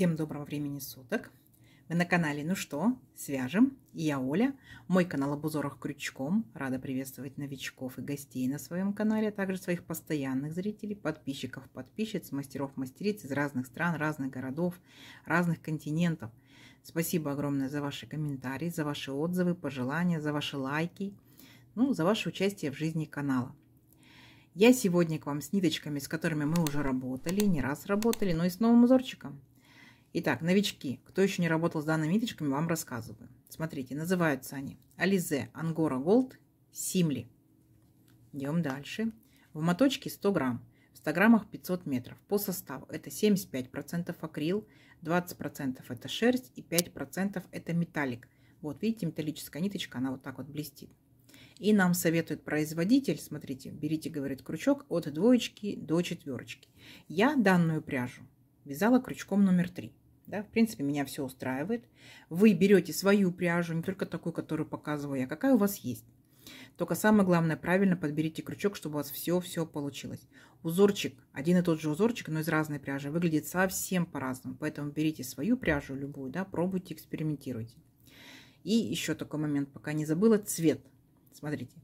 Всем доброго времени суток! Вы на канале «Ну что? Свяжем?» И я Оля, мой канал об узорах крючком. Рада приветствовать новичков и гостей на своем канале, а также своих постоянных зрителей, подписчиков, подписчиц, мастеров, мастериц из разных стран, разных городов, разных континентов. Спасибо огромное за ваши комментарии, за ваши отзывы, пожелания, за ваши лайки, ну, за ваше участие в жизни канала. Я сегодня к вам с ниточками, с которыми мы уже работали, не раз работали, но и с новым узорчиком – Итак, новички, кто еще не работал с данными ниточками, вам рассказываю. Смотрите, называются они Ализе Ангора Голд Симли. Идем дальше. В моточке 100 грамм, в 100 граммах 500 метров. По составу это 75% акрил, 20% это шерсть и 5% это металлик. Вот видите, металлическая ниточка, она вот так вот блестит. И нам советует производитель, смотрите, берите, говорит, крючок от двоечки до четверочки. Я данную пряжу вязала крючком номер 3. Да, в принципе, меня все устраивает. Вы берете свою пряжу, не только такую, которую показываю я, какая у вас есть. Только самое главное, правильно подберите крючок, чтобы у вас все-все получилось. Узорчик, один и тот же узорчик, но из разной пряжи, выглядит совсем по-разному. Поэтому берите свою пряжу любую, да, пробуйте, экспериментируйте. И еще такой момент, пока не забыла, цвет. Смотрите,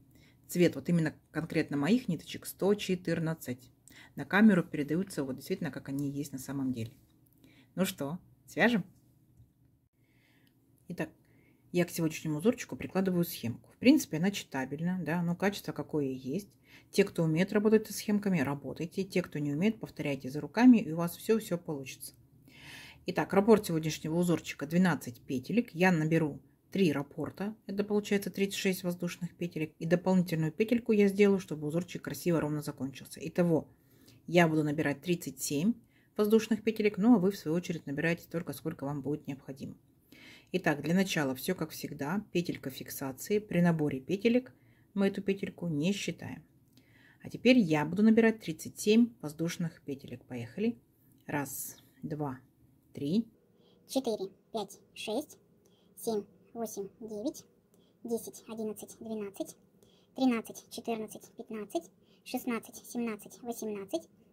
цвет вот именно конкретно моих ниточек 114. На камеру передаются вот действительно, как они есть на самом деле. Ну что, Свяжем? Итак, я к сегодняшнему узорчику прикладываю схемку. В принципе, она читабельна, да, но качество какое есть. Те, кто умеет работать со схемками, работайте. Те, кто не умеет, повторяйте за руками, и у вас все-все получится. Итак, раппорт сегодняшнего узорчика 12 петелек. Я наберу 3 раппорта, это получается 36 воздушных петелек. И дополнительную петельку я сделаю, чтобы узорчик красиво ровно закончился. Итого я буду набирать 37 воздушных петелек, ну а вы в свою очередь набираете столько, сколько вам будет необходимо. Итак, для начала все как всегда, петелька фиксации. При наборе петелек мы эту петельку не считаем. А теперь я буду набирать 37 воздушных петелек. Поехали. Раз, два, три, четыре, пять, шесть, семь, восемь, девять, десять, одиннадцать, двенадцать, тринадцать, четырнадцать, пятнадцать, шестнадцать, семнадцать, восемнадцать,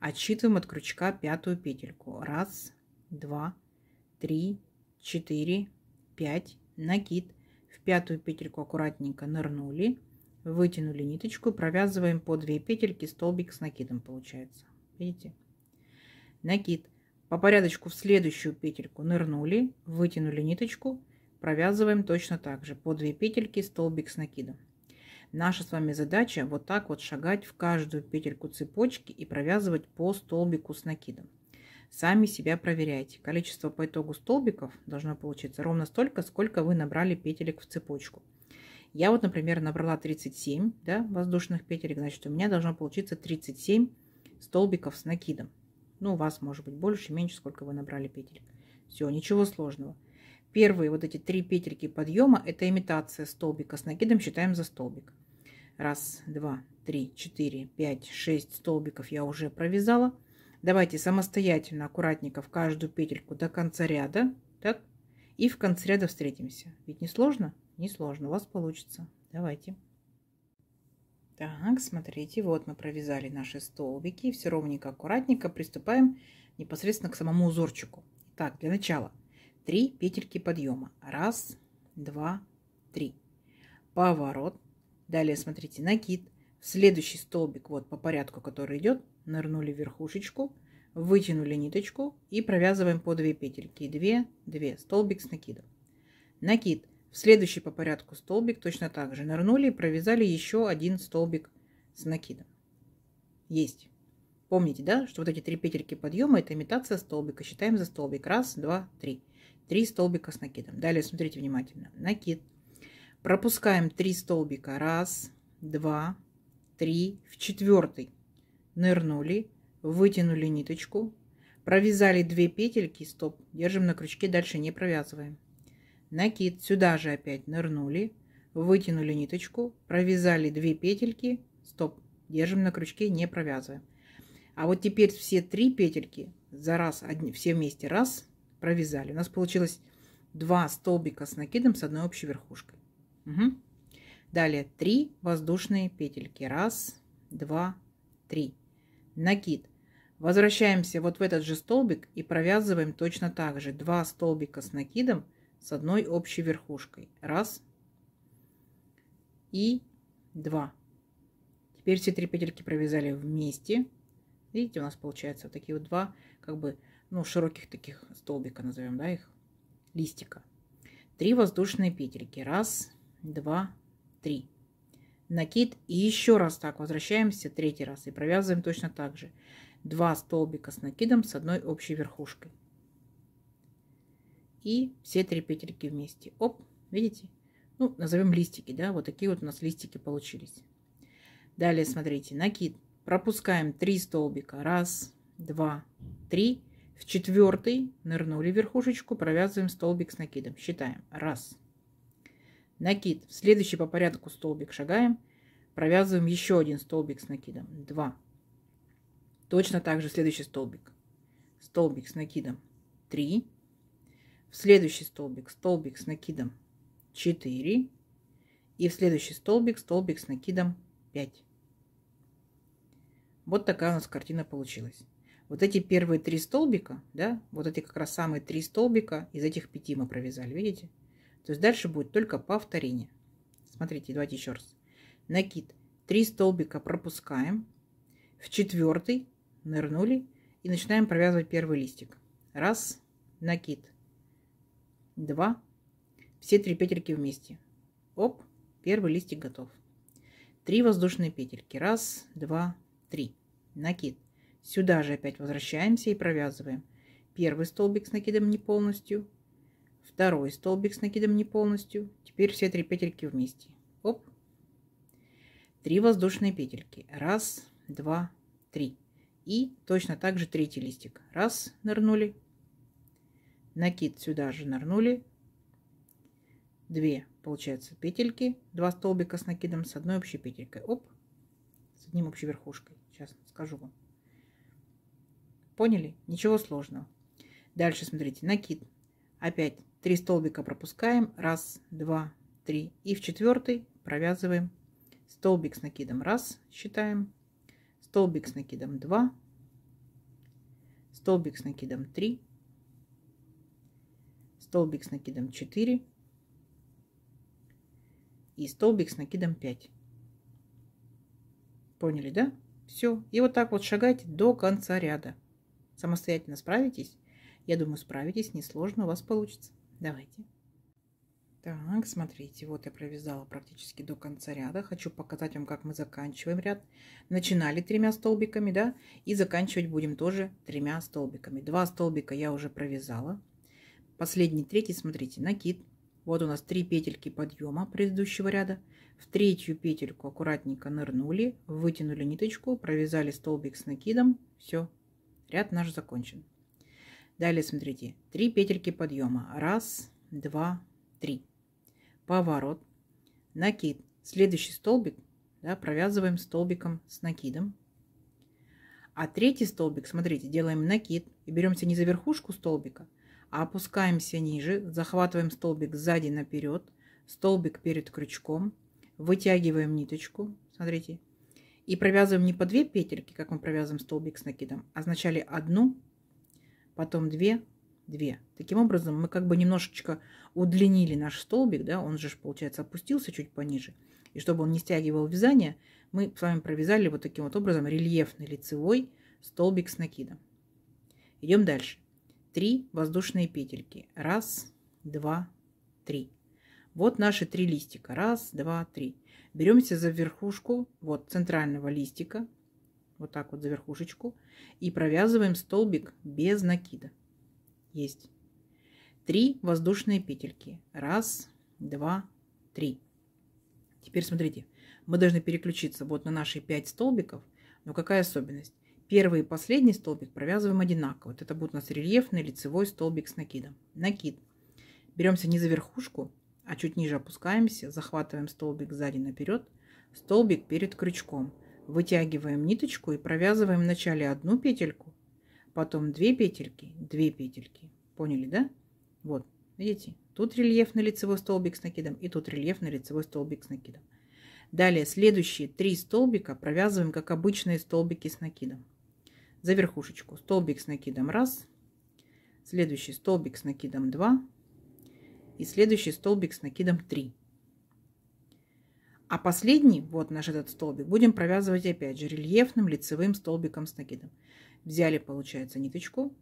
Отсчитываем от крючка пятую петельку. Раз, два, три, четыре, пять. Накид. В пятую петельку аккуратненько нырнули, вытянули ниточку, провязываем по две петельки, столбик с накидом получается. Видите? Накид. По порядочку в следующую петельку нырнули, вытянули ниточку, провязываем точно так же. По две петельки, столбик с накидом. Наша с вами задача вот так вот шагать в каждую петельку цепочки и провязывать по столбику с накидом. Сами себя проверяйте. Количество по итогу столбиков должно получиться ровно столько, сколько вы набрали петелек в цепочку. Я вот, например, набрала 37 да, воздушных петелек, значит, у меня должно получиться 37 столбиков с накидом. Ну, у вас может быть больше, меньше, сколько вы набрали петель. Все, ничего сложного. Первые вот эти три петельки подъема – это имитация столбика с накидом, считаем за столбик. Раз, два, три, четыре, пять, шесть столбиков я уже провязала. Давайте самостоятельно, аккуратненько в каждую петельку до конца ряда. Так, и в конце ряда встретимся. Ведь не сложно? Не сложно, у вас получится. Давайте. Так, смотрите, вот мы провязали наши столбики. Все ровненько, аккуратненько приступаем непосредственно к самому узорчику. Так, для начала три петельки подъема. Раз, два, три. Поворот, Далее смотрите, накид. В следующий столбик, вот по порядку, который идет, нырнули верхушечку, вытянули ниточку и провязываем по 2 петельки. 2, 2, столбик с накидом. Накид. В следующий по порядку столбик точно так же нырнули и провязали еще один столбик с накидом. Есть. Помните, да, что вот эти три петельки подъема – это имитация столбика. Считаем за столбик. Раз, два, три. Три столбика с накидом. Далее смотрите внимательно. Накид – Пропускаем 3 столбика. Раз, два, три. В четвертый нырнули, вытянули ниточку, провязали 2 петельки. Стоп. Держим на крючке, дальше не провязываем. Накид. Сюда же опять нырнули, вытянули ниточку, провязали 2 петельки. Стоп. Держим на крючке, не провязываем. А вот теперь все три петельки за раз, одни, все вместе раз провязали. У нас получилось два столбика с накидом с одной общей верхушкой. Угу. Далее 3 воздушные петельки. Раз, два, три. Накид. Возвращаемся вот в этот же столбик и провязываем точно так же. Два столбика с накидом с одной общей верхушкой. Раз и два. Теперь все три петельки провязали вместе. Видите, у нас получается вот такие вот два, как бы, ну, широких таких столбика, назовем, да, их, листика. Три воздушные петельки. Раз, два, три. Накид и еще раз так возвращаемся третий раз и провязываем точно так же. Два столбика с накидом с одной общей верхушкой. И все три петельки вместе. Оп, видите? Ну, назовем листики, да, вот такие вот у нас листики получились. Далее смотрите, накид. Пропускаем три столбика. Раз, два, три. В четвертый нырнули верхушечку, провязываем столбик с накидом. Считаем. Раз, Накид. В следующий по порядку столбик шагаем. Провязываем еще один столбик с накидом. 2. Точно так же следующий столбик. Столбик с накидом 3. В следующий столбик столбик с накидом 4. И в следующий столбик столбик с накидом 5. Вот такая у нас картина получилась. Вот эти первые три столбика, да, вот эти как раз самые три столбика из этих пяти мы провязали, видите? То есть дальше будет только повторение. Смотрите, давайте еще раз. Накид. Три столбика пропускаем. В четвертый нырнули и начинаем провязывать первый листик. Раз, накид. Два. Все три петельки вместе. Оп, первый листик готов. Три воздушные петельки. Раз, два, три. Накид. Сюда же опять возвращаемся и провязываем. Первый столбик с накидом не полностью. Второй столбик с накидом не полностью. Теперь все три петельки вместе. Оп. Три воздушные петельки. Раз, два, три. И точно так же третий листик. Раз, нырнули. Накид сюда же нырнули. Две, получается, петельки. Два столбика с накидом с одной общей петелькой. Оп. С одним общей верхушкой. Сейчас скажу вам. Поняли? Ничего сложного. Дальше смотрите. Накид. Опять 3 столбика пропускаем, раз, два, три, и в четвертый провязываем столбик с накидом раз, считаем, столбик с накидом 2, столбик с накидом 3, столбик с накидом 4 и столбик с накидом 5. Поняли, да? Все. И вот так вот шагайте до конца ряда. Самостоятельно справитесь? Я думаю, справитесь, несложно у вас получится. Давайте. Так, смотрите, вот я провязала практически до конца ряда. Хочу показать вам, как мы заканчиваем ряд. Начинали тремя столбиками, да, и заканчивать будем тоже тремя столбиками. Два столбика я уже провязала. Последний, третий, смотрите, накид. Вот у нас три петельки подъема предыдущего ряда. В третью петельку аккуратненько нырнули, вытянули ниточку, провязали столбик с накидом. Все, ряд наш закончен. Далее смотрите. Три петельки подъема. Раз, два, три. Поворот. Накид. Следующий столбик да, провязываем столбиком с накидом. А третий столбик, смотрите, делаем накид и беремся не за верхушку столбика, а опускаемся ниже, захватываем столбик сзади наперед, столбик перед крючком, вытягиваем ниточку, смотрите, и провязываем не по две петельки, как мы провязываем столбик с накидом, а сначала одну, потом 2, 2. Таким образом, мы как бы немножечко удлинили наш столбик, да, он же, получается, опустился чуть пониже. И чтобы он не стягивал вязание, мы с вами провязали вот таким вот образом рельефный лицевой столбик с накидом. Идем дальше. 3 воздушные петельки. Раз, два, три. Вот наши три листика. Раз, два, три. Беремся за верхушку вот центрального листика, вот так вот за верхушечку и провязываем столбик без накида. Есть. Три воздушные петельки. Раз, два, три. Теперь смотрите, мы должны переключиться вот на наши 5 столбиков. Но какая особенность? Первый и последний столбик провязываем одинаково. Вот это будет у нас рельефный лицевой столбик с накидом. Накид. Беремся не за верхушку, а чуть ниже опускаемся, захватываем столбик сзади наперед, столбик перед крючком – Вытягиваем ниточку и провязываем вначале одну петельку, потом две петельки, две петельки. Поняли, да? Вот, видите? Тут рельефный лицевой столбик с накидом и тут рельефный лицевой столбик с накидом. Далее следующие три столбика провязываем как обычные столбики с накидом. За верхушечку столбик с накидом 1, следующий столбик с накидом 2 и следующий столбик с накидом 3. А последний, вот наш этот столбик, будем провязывать опять же рельефным лицевым столбиком с накидом. Взяли, получается, ниточку,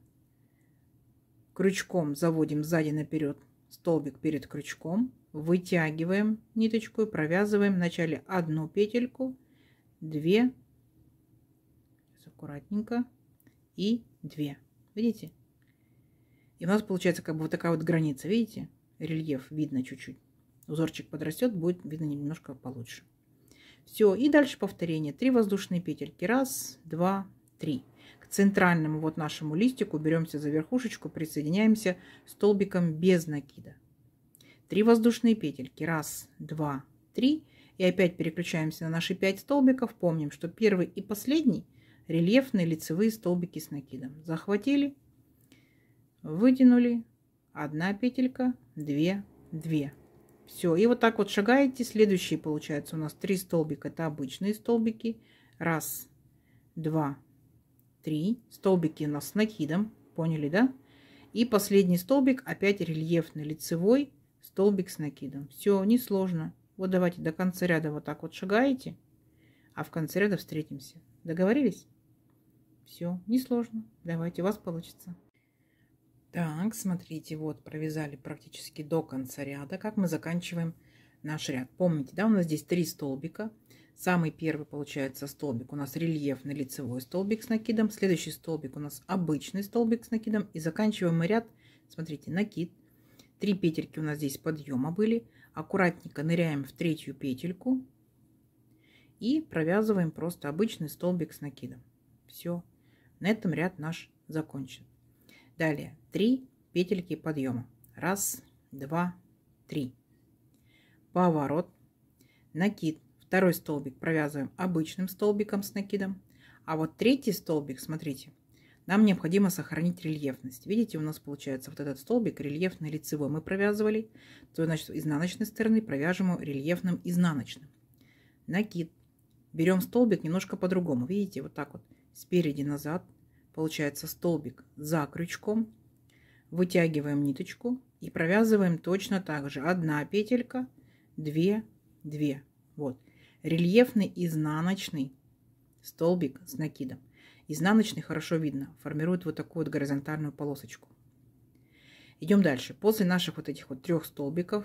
крючком заводим сзади наперед столбик перед крючком, вытягиваем ниточку и провязываем вначале одну петельку, две, аккуратненько, и две. Видите? И у нас получается как бы вот такая вот граница, видите? Рельеф видно чуть-чуть узорчик подрастет, будет видно немножко получше. Все, и дальше повторение. три воздушные петельки. Раз, два, три. К центральному вот нашему листику беремся за верхушечку, присоединяемся столбиком без накида. Три воздушные петельки. Раз, два, три. И опять переключаемся на наши 5 столбиков. Помним, что первый и последний рельефные лицевые столбики с накидом. Захватили, вытянули, одна петелька, две, две. Все, и вот так вот шагаете. Следующие, получается, у нас три столбика. Это обычные столбики. Раз, два, три. Столбики у нас с накидом. Поняли, да? И последний столбик опять рельефный, лицевой столбик с накидом. Все, несложно. Вот давайте до конца ряда вот так вот шагаете, а в конце ряда встретимся. Договорились? Все, несложно. Давайте, у вас получится. Так, смотрите, вот провязали практически до конца ряда, как мы заканчиваем наш ряд. Помните, да, у нас здесь три столбика. Самый первый получается столбик у нас рельефный лицевой столбик с накидом. Следующий столбик у нас обычный столбик с накидом. И заканчиваем мы ряд, смотрите, накид. Три петельки у нас здесь подъема были. Аккуратненько ныряем в третью петельку. И провязываем просто обычный столбик с накидом. Все. На этом ряд наш закончен. Далее 3 петельки подъема. Раз, два, три. Поворот, накид. Второй столбик провязываем обычным столбиком с накидом. А вот третий столбик, смотрите, нам необходимо сохранить рельефность. Видите, у нас получается вот этот столбик рельефный лицевой мы провязывали, то значит изнаночной стороны провяжем его рельефным изнаночным. Накид. Берем столбик немножко по-другому. Видите, вот так вот спереди назад получается столбик за крючком вытягиваем ниточку и провязываем точно так же. Одна петелька, две, две. Вот. Рельефный изнаночный столбик с накидом. Изнаночный хорошо видно, формирует вот такую вот горизонтальную полосочку. Идем дальше. После наших вот этих вот трех столбиков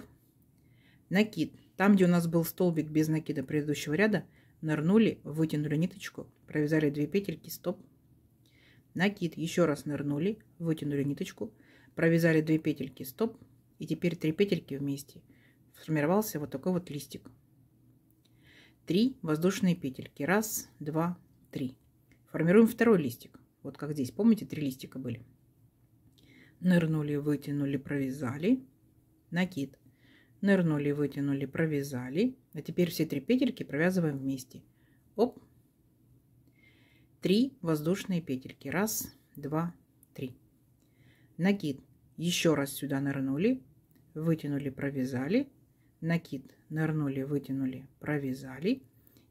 накид. Там, где у нас был столбик без накида предыдущего ряда, нырнули, вытянули ниточку, провязали 2 петельки, стоп. Накид, еще раз нырнули, вытянули ниточку, провязали 2 петельки стоп и теперь 3 петельки вместе сформировался вот такой вот листик 3 воздушные петельки 1 2 3 формируем второй листик вот как здесь помните три листика были нырнули вытянули провязали накид нырнули вытянули провязали а теперь все три петельки провязываем вместе оп 3 воздушные петельки 1 2 3 Накид еще раз сюда нырнули, вытянули, провязали. Накид нырнули, вытянули, провязали.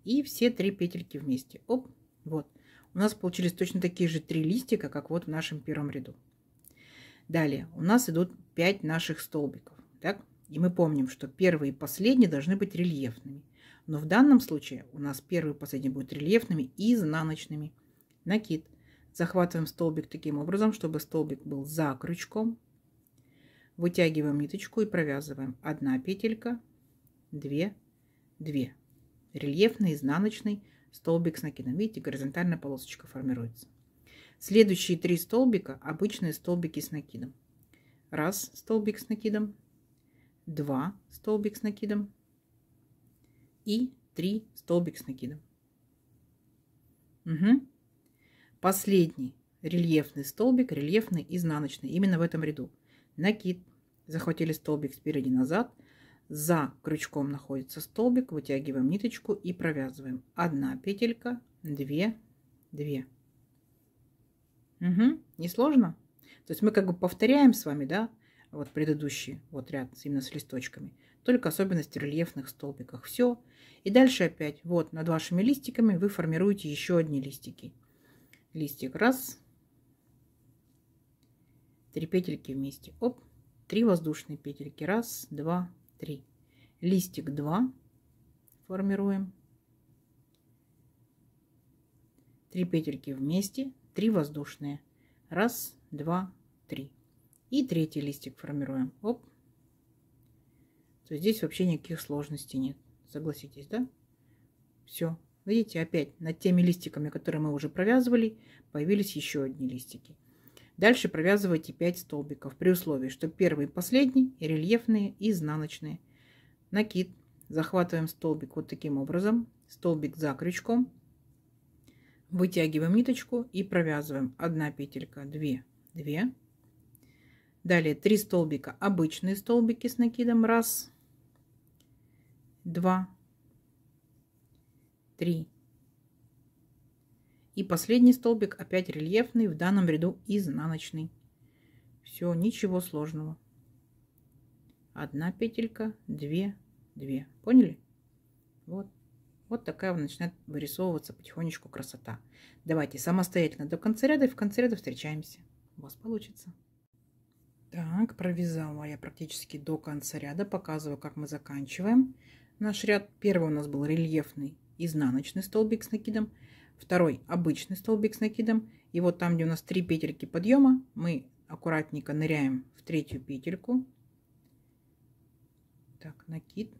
И все три петельки вместе. Оп, вот. У нас получились точно такие же три листика, как вот в нашем первом ряду. Далее у нас идут 5 наших столбиков. Так? И мы помним, что первые и последние должны быть рельефными. Но в данном случае у нас первый и последний будут рельефными и изнаночными. Накид – Захватываем столбик таким образом, чтобы столбик был за крючком. Вытягиваем ниточку и провязываем. Одна петелька, две, две. Рельефный, изнаночный столбик с накидом. Видите, горизонтальная полосочка формируется. Следующие три столбика обычные столбики с накидом. Раз столбик с накидом, два столбик с накидом и три столбик с накидом. Угу последний рельефный столбик, рельефный изнаночный, именно в этом ряду. Накид, захватили столбик спереди назад, за крючком находится столбик, вытягиваем ниточку и провязываем. Одна петелька, две, две. Угу, несложно? То есть мы как бы повторяем с вами, да, вот предыдущий вот ряд именно с листочками, только особенность в рельефных столбиках. Все. И дальше опять вот над вашими листиками вы формируете еще одни листики листик раз, три петельки вместе, оп, три воздушные петельки, раз, два, три, листик два формируем, три петельки вместе, три воздушные, раз, два, три, и третий листик формируем, оп, то здесь вообще никаких сложностей нет, согласитесь, да? Все, Видите, опять над теми листиками, которые мы уже провязывали, появились еще одни листики. Дальше провязывайте 5 столбиков при условии, что первый и последний и рельефные, и изнаночные. Накид. Захватываем столбик вот таким образом. Столбик за крючком. Вытягиваем ниточку и провязываем 1 петелька, 2, 2. Далее 3 столбика, обычные столбики с накидом. 1, 2, 3. И последний столбик опять рельефный, в данном ряду изнаночный. Все, ничего сложного. Одна петелька, две, две. Поняли? Вот. Вот такая начинает вырисовываться потихонечку красота. Давайте самостоятельно до конца ряда, и в конце ряда встречаемся. У вас получится. Так, провязала я практически до конца ряда. Показываю, как мы заканчиваем. Наш ряд первый у нас был рельефный изнаночный столбик с накидом, второй обычный столбик с накидом. И вот там, где у нас три петельки подъема, мы аккуратненько ныряем в третью петельку. Так, накид.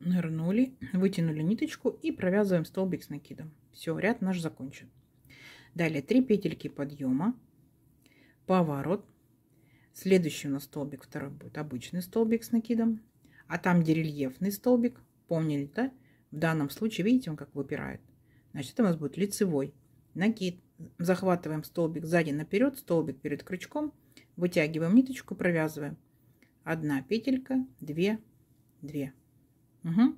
Нырнули, вытянули ниточку и провязываем столбик с накидом. Все, ряд наш закончен. Далее 3 петельки подъема, поворот. Следующий у нас столбик, второй будет обычный столбик с накидом. А там, где рельефный столбик, Помнили, да? В данном случае, видите, он как выпирает. Значит, это у нас будет лицевой. Накид. Захватываем столбик сзади наперед, столбик перед крючком. Вытягиваем ниточку, провязываем. Одна петелька, две, две. Угу.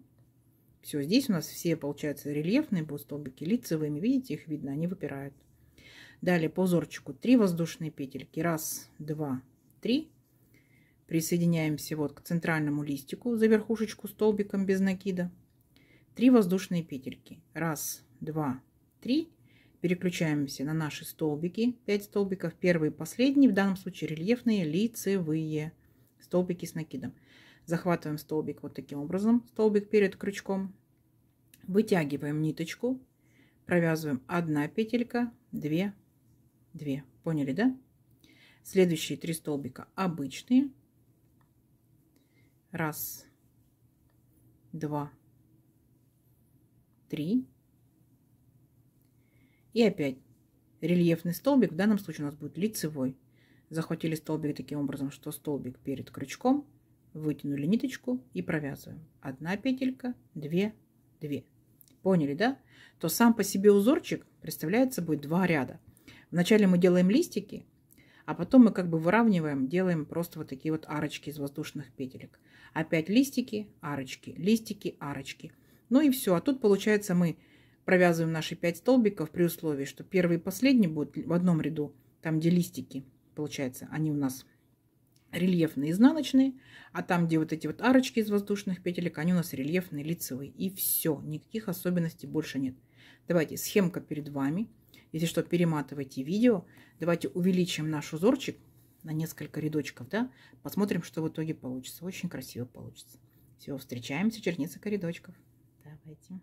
Все, здесь у нас все, получается, рельефные будут столбики лицевыми. Видите, их видно, они выпирают. Далее по узорчику 3 воздушные петельки. Раз, два, три. Присоединяемся вот к центральному листику за верхушечку столбиком без накида. Три воздушные петельки. Раз, два, три. Переключаемся на наши столбики. 5 столбиков. Первый и последний. В данном случае рельефные лицевые столбики с накидом. Захватываем столбик вот таким образом. Столбик перед крючком. Вытягиваем ниточку. Провязываем 1 петелька, 2, 2. Поняли, да? Следующие три столбика обычные. Раз, два, три. И опять рельефный столбик. В данном случае у нас будет лицевой. Захватили столбик таким образом, что столбик перед крючком. Вытянули ниточку и провязываем. Одна петелька, две, две. Поняли, да? То сам по себе узорчик представляет собой два ряда. Вначале мы делаем листики, а потом мы как бы выравниваем, делаем просто вот такие вот арочки из воздушных петелек. Опять листики, арочки, листики, арочки. Ну и все. А тут получается мы провязываем наши 5 столбиков при условии, что первый и последний будут в одном ряду, там где листики, получается, они у нас рельефные изнаночные, а там, где вот эти вот арочки из воздушных петелек, они у нас рельефные лицевые. И все, никаких особенностей больше нет. Давайте схемка перед вами. Если что, перематывайте видео. Давайте увеличим наш узорчик на несколько рядочков, да? Посмотрим, что в итоге получится. Очень красиво получится. Все, встречаемся Черница несколько Давайте.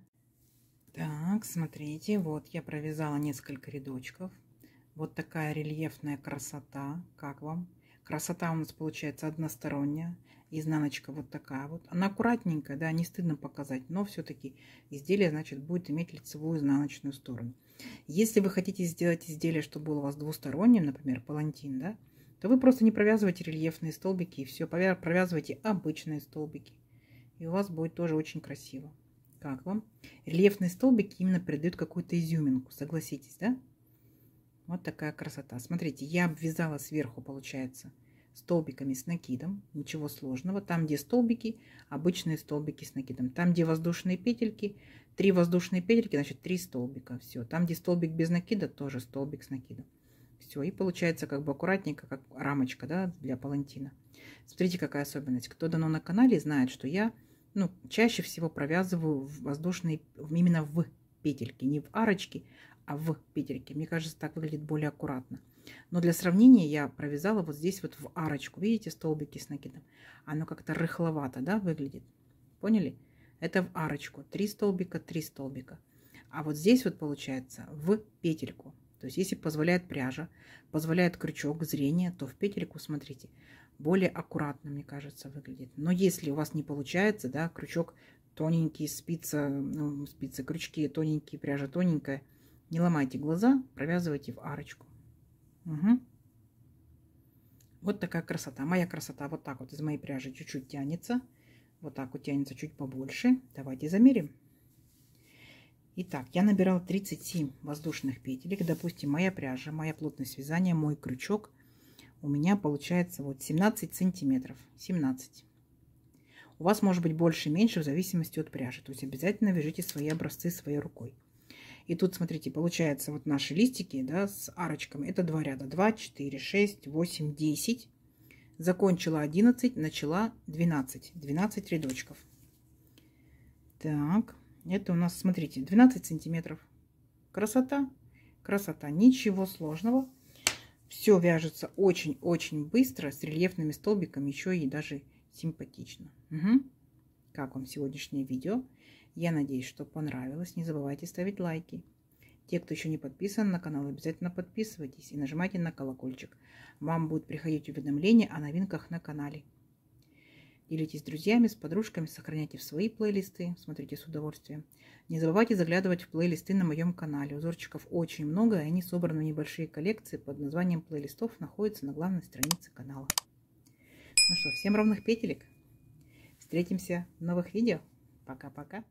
Так, смотрите, вот я провязала несколько рядочков. Вот такая рельефная красота. Как вам? Красота у нас получается односторонняя. Изнаночка вот такая вот. Она аккуратненькая, да, не стыдно показать. Но все-таки изделие, значит, будет иметь лицевую изнаночную сторону. Если вы хотите сделать изделие, чтобы было у вас двусторонним, например, палантин, да, то вы просто не провязывайте рельефные столбики и все, провязывайте обычные столбики. И у вас будет тоже очень красиво. Как вам? Рельефные столбики именно придают какую-то изюминку, согласитесь, да? Вот такая красота. Смотрите, я обвязала сверху, получается, столбиками с накидом. Ничего сложного. Там, где столбики, обычные столбики с накидом. Там, где воздушные петельки, три воздушные петельки, значит, три столбика. Все. Там, где столбик без накида, тоже столбик с накидом. Все. И получается как бы аккуратненько, как рамочка, да, для палантина. Смотрите, какая особенность. Кто давно на канале, знает, что я, ну, чаще всего провязываю воздушные именно в петельки, не в арочки, а в петельке. Мне кажется, так выглядит более аккуратно. Но для сравнения я провязала вот здесь вот в арочку. Видите, столбики с накидом. Оно как-то рыхловато, да, выглядит. Поняли? Это в арочку. Три столбика, три столбика. А вот здесь вот получается в петельку. То есть, если позволяет пряжа, позволяет крючок, зрение, то в петельку, смотрите, более аккуратно, мне кажется, выглядит. Но если у вас не получается, да, крючок тоненький, спица, ну, спицы, крючки тоненькие, пряжа тоненькая – не ломайте глаза, провязывайте в арочку. Угу. Вот такая красота. Моя красота вот так вот из моей пряжи чуть-чуть тянется. Вот так вот тянется чуть побольше. Давайте замерим. Итак, я набирала 37 воздушных петелек. Допустим, моя пряжа, моя плотность вязания, мой крючок. У меня получается вот 17 сантиметров. 17. У вас может быть больше-меньше в зависимости от пряжи. То есть обязательно вяжите свои образцы своей рукой. И тут, смотрите, получается вот наши листики да, с арочками. Это два ряда. 2, 4, 6, 8, 10. Закончила 11, начала 12. 12 рядочков. Так, это у нас, смотрите, 12 сантиметров. Красота, красота, ничего сложного. Все вяжется очень-очень быстро, с рельефными столбиками, еще и даже симпатично. Угу. Как вам сегодняшнее видео? Я надеюсь, что понравилось. Не забывайте ставить лайки. Те, кто еще не подписан на канал, обязательно подписывайтесь и нажимайте на колокольчик. Вам будут приходить уведомления о новинках на канале. Делитесь с друзьями, с подружками, сохраняйте в свои плейлисты, смотрите с удовольствием. Не забывайте заглядывать в плейлисты на моем канале. Узорчиков очень много, и они собраны в небольшие коллекции под названием плейлистов, находятся на главной странице канала. Ну что, всем ровных петелек. Встретимся в новых видео. Пока-пока.